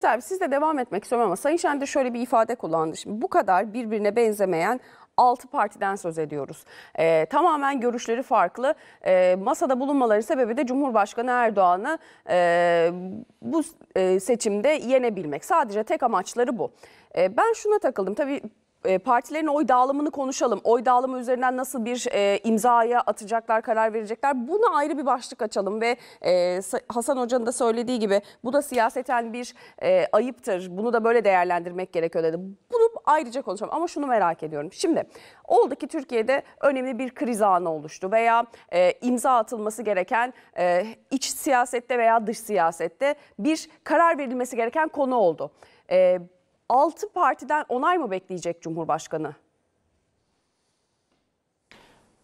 Tabii sizle devam etmek istiyorum ama Sayın Şen de şöyle bir ifade kullandı. Şimdi bu kadar birbirine benzemeyen altı partiden söz ediyoruz. Ee, tamamen görüşleri farklı. Ee, masada bulunmaların sebebi de Cumhurbaşkanı Erdoğan'ı e, bu e, seçimde yenebilmek. Sadece tek amaçları bu. E, ben şuna takıldım. Tabii e, partilerin oy dağılımını konuşalım. Oy dağılımı üzerinden nasıl bir e, imzaya atacaklar, karar verecekler. Buna ayrı bir başlık açalım ve e, Hasan Hoca'nın da söylediği gibi bu da siyaseten bir e, ayıptır. Bunu da böyle değerlendirmek gerekiyor dedi. Bunu ayrıca konuşalım ama şunu merak ediyorum. Şimdi oldu ki Türkiye'de önemli bir kriz anı oluştu veya e, imza atılması gereken e, iç siyasette veya dış siyasette bir karar verilmesi gereken konu oldu. E, 6 partiden onay mı bekleyecek Cumhurbaşkanı?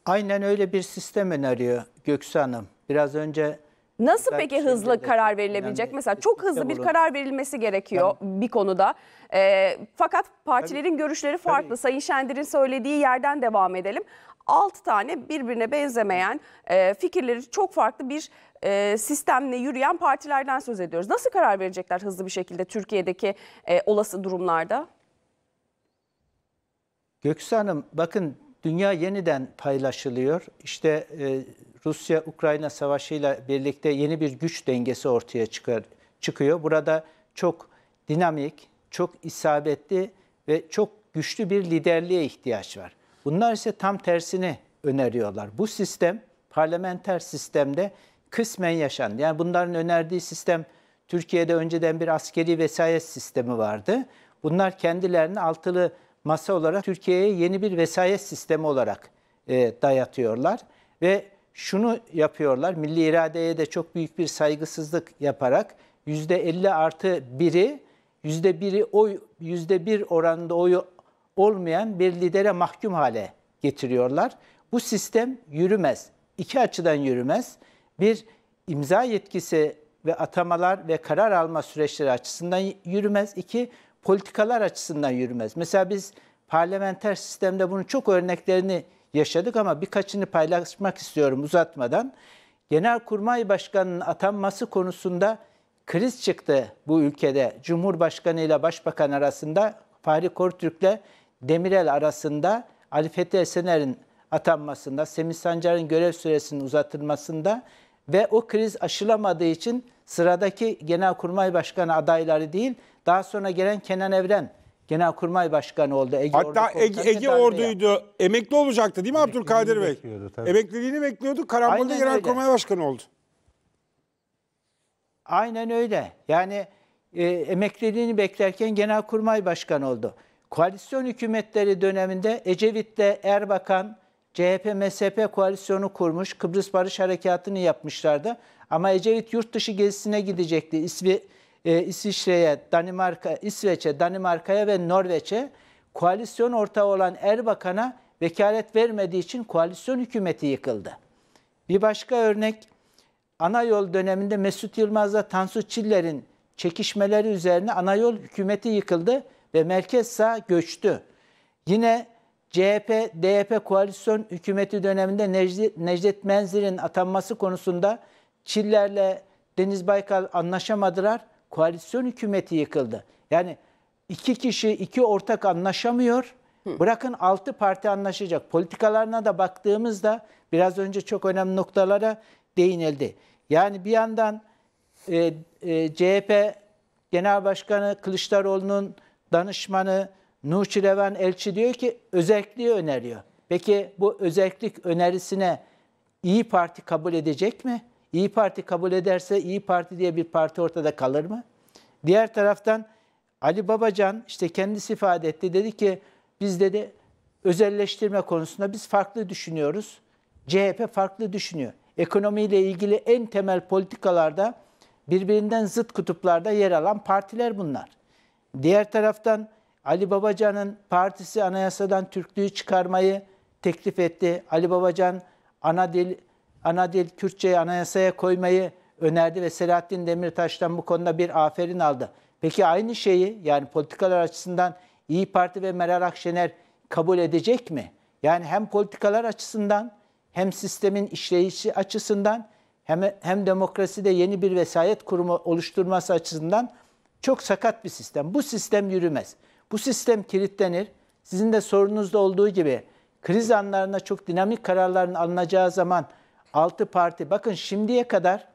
Aynen öyle bir sistem öneriyor Göksu Hanım. Biraz önce Nasıl ben peki hızlı karar verilebilecek? Yani, Mesela çok hızlı bir karar verilmesi gerekiyor yani, bir konuda. E, fakat partilerin tabii, görüşleri farklı. Tabii. Sayın Şendir'in söylediği yerden devam edelim. 6 tane birbirine benzemeyen e, fikirleri çok farklı bir e, sistemle yürüyen partilerden söz ediyoruz. Nasıl karar verecekler hızlı bir şekilde Türkiye'deki e, olası durumlarda? Göksu Hanım bakın dünya yeniden paylaşılıyor. İşte e, Rusya-Ukrayna savaşıyla birlikte yeni bir güç dengesi ortaya çıkar, çıkıyor. Burada çok dinamik, çok isabetli ve çok güçlü bir liderliğe ihtiyaç var. Bunlar ise tam tersini öneriyorlar. Bu sistem parlamenter sistemde kısmen yaşandı. Yani bunların önerdiği sistem Türkiye'de önceden bir askeri vesayet sistemi vardı. Bunlar kendilerini altılı masa olarak Türkiye'ye yeni bir vesayet sistemi olarak e, dayatıyorlar ve şunu yapıyorlar. Milli iradeye de çok büyük bir saygısızlık yaparak %50 artı 1'i %1'i oy %1 oranında oyu olmayan bir lidere mahkum hale getiriyorlar. Bu sistem yürümez. İki açıdan yürümez. Bir, imza yetkisi ve atamalar ve karar alma süreçleri açısından yürümez. İki, politikalar açısından yürümez. Mesela biz parlamenter sistemde bunun çok örneklerini yaşadık ama birkaçını paylaşmak istiyorum uzatmadan. Genelkurmay Başkanı'nın atanması konusunda kriz çıktı bu ülkede. Cumhurbaşkanı ile Başbakan arasında Fahri ile Demirel arasında Ali Fethi Esener'in atanmasında, Semih Sancar'ın görev süresinin uzatılmasında ve o kriz aşılamadığı için sıradaki Genelkurmay Başkanı adayları değil, daha sonra gelen Kenan Evren Genelkurmay Başkanı oldu. Ege Hatta Ordu Ege, Ege Ordu'ydu. Yaptı. Emekli olacaktı değil mi Emekliliğini Abdülkadir Bey? Bekliyordu, tabii. Emekliliğini bekliyordu. Karambol'da Genelkurmay Başkanı oldu. Aynen öyle. Yani e, emekliliğini beklerken Genelkurmay Başkanı oldu. Koalisyon hükümetleri döneminde Ecevit'te Erbakan, CHP-MSP koalisyonu kurmuş, Kıbrıs Barış Harekatı'nı yapmışlardı. Ama Ecevit yurt dışı gezisine gidecekti. İsvi, e, İsviçre'ye, Danimarka, İsveç'e, Danimarka'ya ve Norveç'e koalisyon ortağı olan Erbakan'a vekalet vermediği için koalisyon hükümeti yıkıldı. Bir başka örnek, Anayol döneminde Mesut Yılmaz'la Tansu Çiller'in çekişmeleri üzerine Anayol hükümeti yıkıldı ve merkez sağ göçtü. Yine CHP, DYP koalisyon hükümeti döneminde Necdet, Necdet Menzil'in atanması konusunda Çiller'le Deniz Baykal anlaşamadılar. Koalisyon hükümeti yıkıldı. Yani iki kişi, iki ortak anlaşamıyor. Bırakın altı parti anlaşacak. Politikalarına da baktığımızda biraz önce çok önemli noktalara değinildi. Yani bir yandan e, e, CHP Genel Başkanı Kılıçdaroğlu'nun danışmanı Nuçirevan Elçi diyor ki özelliği öneriyor. Peki bu özellik önerisine İyi Parti kabul edecek mi? İyi Parti kabul ederse İyi Parti diye bir parti ortada kalır mı? Diğer taraftan Ali Babacan işte kendisi ifade etti. Dedi ki biz dedi özelleştirme konusunda biz farklı düşünüyoruz. CHP farklı düşünüyor. Ekonomiyle ilgili en temel politikalarda birbirinden zıt kutuplarda yer alan partiler bunlar. Diğer taraftan Ali Babacan'ın partisi anayasadan Türklüğü çıkarmayı teklif etti. Ali Babacan ana dil ana dil Kürtçeyi anayasaya koymayı önerdi ve Selahattin Demirtaş'tan bu konuda bir aferin aldı. Peki aynı şeyi yani politikalar açısından İyi Parti ve Meral Akşener kabul edecek mi? Yani hem politikalar açısından hem sistemin işleyişi açısından hem, hem demokraside yeni bir vesayet kurumu oluşturması açısından çok sakat bir sistem. Bu sistem yürümez. Bu sistem kilitlenir. Sizin de sorunuzda olduğu gibi kriz anlarında çok dinamik kararların alınacağı zaman altı parti bakın şimdiye kadar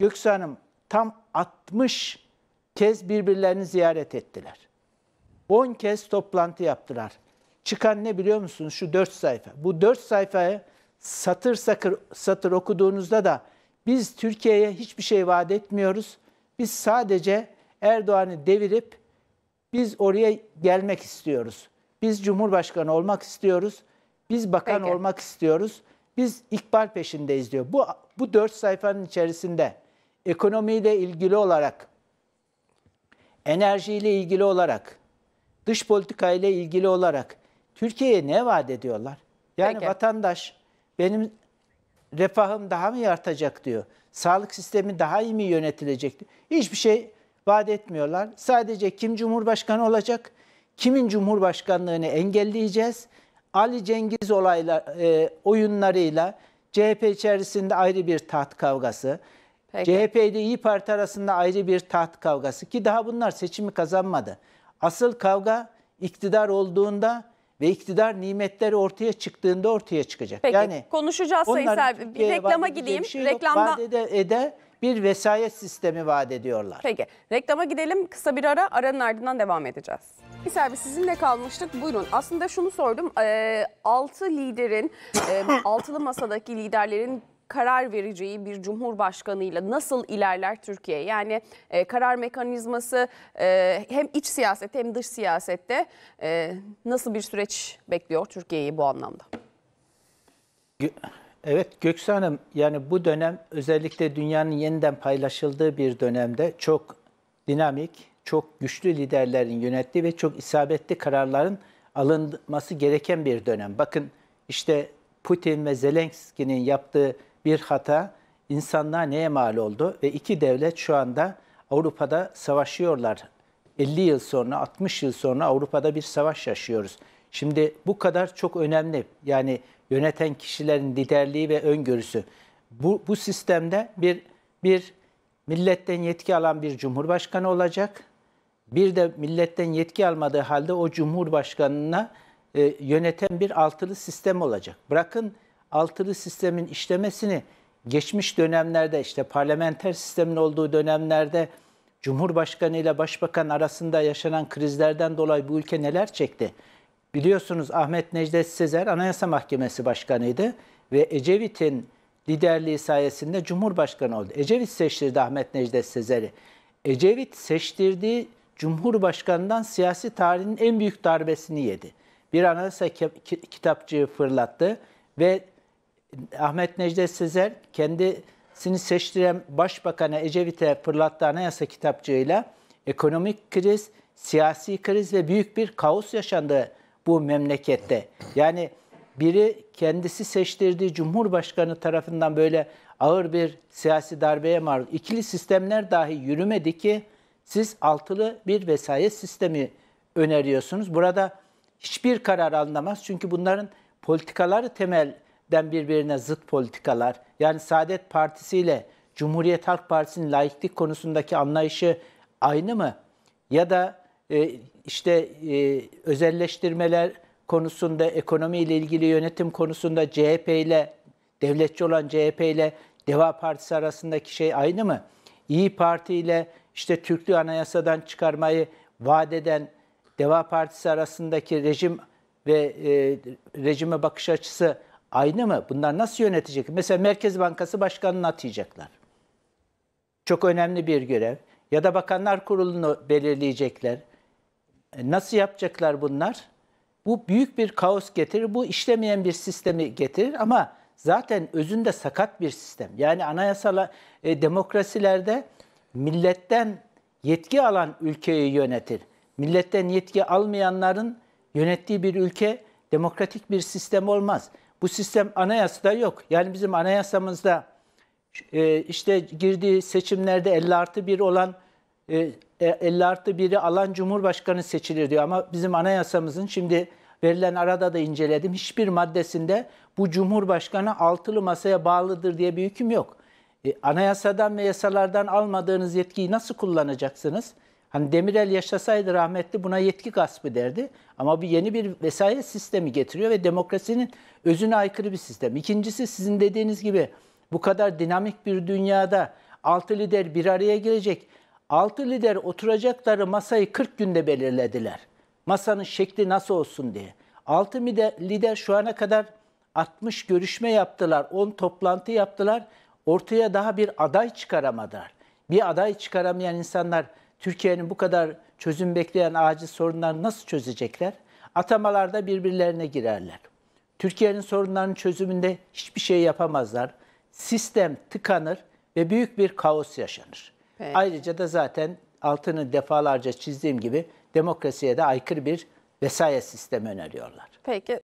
Göksu Hanım tam 60 kez birbirlerini ziyaret ettiler. 10 kez toplantı yaptılar. Çıkan ne biliyor musunuz? Şu 4 sayfa. Bu 4 sayfayı satır sakır, satır okuduğunuzda da biz Türkiye'ye hiçbir şey vaat etmiyoruz. Biz sadece Erdoğan'ı devirip biz oraya gelmek istiyoruz. Biz Cumhurbaşkanı olmak istiyoruz. Biz bakan Peki. olmak istiyoruz. Biz ikbal peşindeyiz diyor. Bu bu dört sayfanın içerisinde ekonomiyle ilgili olarak, enerjiyle ilgili olarak, dış politikayla ilgili olarak Türkiye'ye ne vaat ediyorlar? Yani Peki. vatandaş benim refahım daha mı artacak diyor. Sağlık sistemi daha iyi mi yönetilecek diyor. Hiçbir şey vaat etmiyorlar. Sadece kim cumhurbaşkanı olacak, kimin cumhurbaşkanlığını engelleyeceğiz. Ali Cengiz olayla e, oyunlarıyla CHP içerisinde ayrı bir taht kavgası. Peki. CHP ile İyi Parti arasında ayrı bir taht kavgası ki daha bunlar seçimi kazanmadı. Asıl kavga iktidar olduğunda ve iktidar nimetleri ortaya çıktığında ortaya çıkacak. Peki yani konuşacağız sayısal. Bir şey reklama gideyim. Bir şey Reklamda... Yok. ede bir vesayet sistemi vaat ediyorlar. Peki reklama gidelim kısa bir ara aranın ardından devam edeceğiz. İsa abi sizinle kalmıştık buyurun. Aslında şunu sordum e, liderin e, altılı masadaki liderlerin karar vereceği bir cumhurbaşkanıyla nasıl ilerler Türkiye? Yani e, karar mekanizması e, hem iç siyasette hem dış siyasette e, nasıl bir süreç bekliyor Türkiye'yi bu anlamda? Evet Göksu Hanım yani bu dönem özellikle dünyanın yeniden paylaşıldığı bir dönemde çok dinamik, çok güçlü liderlerin yönettiği ve çok isabetli kararların alınması gereken bir dönem. Bakın işte Putin ve Zelenski'nin yaptığı bir hata insanlığa neye mal oldu ve iki devlet şu anda Avrupa'da savaşıyorlar. 50 yıl sonra, 60 yıl sonra Avrupa'da bir savaş yaşıyoruz. Şimdi bu kadar çok önemli. Yani yöneten kişilerin liderliği ve öngörüsü. Bu, bu sistemde bir, bir milletten yetki alan bir cumhurbaşkanı olacak. Bir de milletten yetki almadığı halde o cumhurbaşkanına e, yöneten bir altılı sistem olacak. Bırakın altılı sistemin işlemesini geçmiş dönemlerde işte parlamenter sistemin olduğu dönemlerde Cumhurbaşkanı ile Başbakan arasında yaşanan krizlerden dolayı bu ülke neler çekti? Biliyorsunuz Ahmet Necdet Sezer Anayasa Mahkemesi Başkanıydı ve Ecevit'in liderliği sayesinde Cumhurbaşkanı oldu. Ecevit seçtirdi Ahmet Necdet Sezer'i. Ecevit seçtirdiği Cumhurbaşkanı'ndan siyasi tarihin en büyük darbesini yedi. Bir anayasa kitapçığı fırlattı ve Ahmet Necdet Sezer kendisini seçtiren Başbakanı Ecevit'e fırlattığı anayasa kitapçığıyla ekonomik kriz, siyasi kriz ve büyük bir kaos yaşandı bu memlekette. Yani biri kendisi seçtirdiği cumhurbaşkanı tarafından böyle ağır bir siyasi darbeye maruz. İkili sistemler dahi yürümedi ki siz altılı bir vesayet sistemi öneriyorsunuz. Burada hiçbir karar alınamaz. Çünkü bunların politikaları temelden birbirine zıt politikalar. Yani Saadet Partisi ile Cumhuriyet Halk Partisi'nin laiklik konusundaki anlayışı aynı mı? Ya da e, işte e, özelleştirmeler konusunda, ekonomiyle ilgili yönetim konusunda CHP ile, devletçi olan CHP ile Deva Partisi arasındaki şey aynı mı? İyi Parti ile işte Türklüğü anayasadan çıkarmayı vaat eden Deva Partisi arasındaki rejim ve e, rejime bakış açısı aynı mı? Bunlar nasıl yönetecek? Mesela Merkez Bankası Başkanı'nı atayacaklar. Çok önemli bir görev. Ya da Bakanlar Kurulu'nu belirleyecekler. E, nasıl yapacaklar bunlar? Bu büyük bir kaos getirir, bu işlemeyen bir sistemi getirir ama zaten özünde sakat bir sistem. Yani anayasal e, demokrasilerde milletten yetki alan ülkeyi yönetir. Milletten yetki almayanların yönettiği bir ülke demokratik bir sistem olmaz. Bu sistem anayasada yok. Yani bizim anayasamızda e, işte girdiği seçimlerde 50 artı 1 olan 50 e, e, artı 1'i alan Cumhurbaşkanı seçilir diyor. Ama bizim anayasamızın şimdi verilen arada da inceledim. Hiçbir maddesinde bu Cumhurbaşkanı altılı masaya bağlıdır diye bir hüküm yok. E, anayasadan ve yasalardan almadığınız yetkiyi nasıl kullanacaksınız? Hani Demirel yaşasaydı rahmetli buna yetki gaspı derdi. Ama bir yeni bir vesayet sistemi getiriyor ve demokrasinin özüne aykırı bir sistem. İkincisi sizin dediğiniz gibi bu kadar dinamik bir dünyada altı lider bir araya gelecek. Altı lider oturacakları masayı 40 günde belirlediler. Masanın şekli nasıl olsun diye. Altı lider şu ana kadar 60 görüşme yaptılar, 10 toplantı yaptılar. Ortaya daha bir aday çıkaramadılar. Bir aday çıkaramayan insanlar Türkiye'nin bu kadar çözüm bekleyen acil sorunlarını nasıl çözecekler? Atamalarda birbirlerine girerler. Türkiye'nin sorunlarının çözümünde hiçbir şey yapamazlar. Sistem tıkanır ve büyük bir kaos yaşanır. Peki. Ayrıca da zaten altını defalarca çizdiğim gibi demokrasiye de aykırı bir vesayet sistemi öneriyorlar. Peki